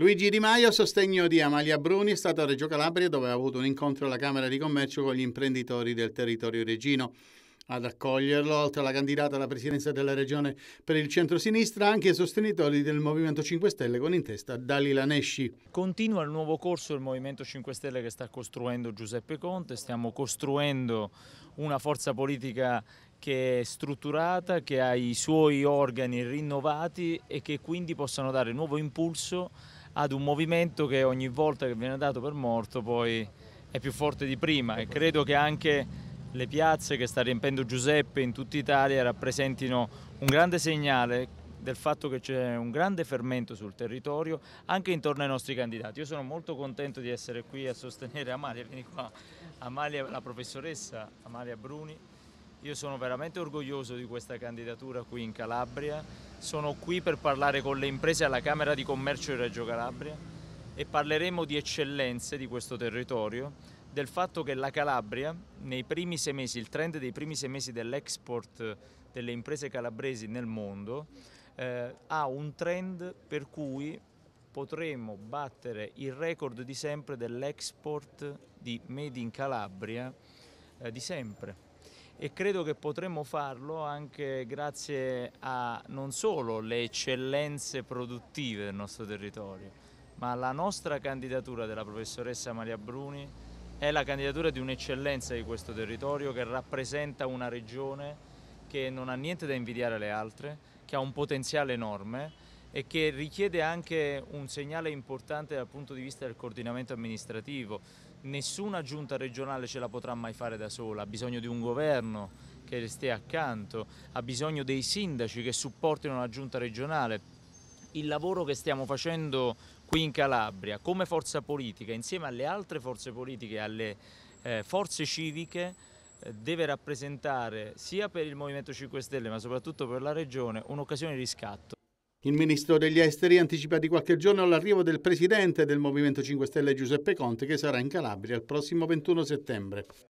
Luigi Di Maio a sostegno di Amalia Bruni è stato a Reggio Calabria dove ha avuto un incontro alla Camera di Commercio con gli imprenditori del territorio regino. Ad accoglierlo, oltre alla candidata alla presidenza della regione per il centro-sinistra, anche i sostenitori del Movimento 5 Stelle con in testa Dalila Nesci. Continua il nuovo corso del Movimento 5 Stelle che sta costruendo Giuseppe Conte, stiamo costruendo una forza politica che è strutturata, che ha i suoi organi rinnovati e che quindi possano dare nuovo impulso ad un movimento che ogni volta che viene dato per morto poi è più forte di prima e credo che anche le piazze che sta riempendo Giuseppe in tutta Italia rappresentino un grande segnale del fatto che c'è un grande fermento sul territorio anche intorno ai nostri candidati. Io sono molto contento di essere qui a sostenere Amalia, vieni qua, Amalia, la professoressa Amalia Bruni io sono veramente orgoglioso di questa candidatura qui in Calabria, sono qui per parlare con le imprese alla Camera di Commercio di Reggio Calabria e parleremo di eccellenze di questo territorio, del fatto che la Calabria nei primi sei mesi, il trend dei primi sei mesi dell'export delle imprese calabresi nel mondo eh, ha un trend per cui potremo battere il record di sempre dell'export di Made in Calabria eh, di sempre e credo che potremmo farlo anche grazie a non solo le eccellenze produttive del nostro territorio, ma la nostra candidatura della professoressa Maria Bruni è la candidatura di un'eccellenza di questo territorio che rappresenta una regione che non ha niente da invidiare alle altre, che ha un potenziale enorme e che richiede anche un segnale importante dal punto di vista del coordinamento amministrativo. Nessuna giunta regionale ce la potrà mai fare da sola, ha bisogno di un governo che le stia accanto, ha bisogno dei sindaci che supportino la giunta regionale. Il lavoro che stiamo facendo qui in Calabria come forza politica insieme alle altre forze politiche e alle eh, forze civiche eh, deve rappresentare sia per il Movimento 5 Stelle ma soprattutto per la Regione un'occasione di riscatto. Il ministro degli esteri anticipa di qualche giorno l'arrivo del presidente del Movimento 5 Stelle Giuseppe Conte che sarà in Calabria il prossimo 21 settembre.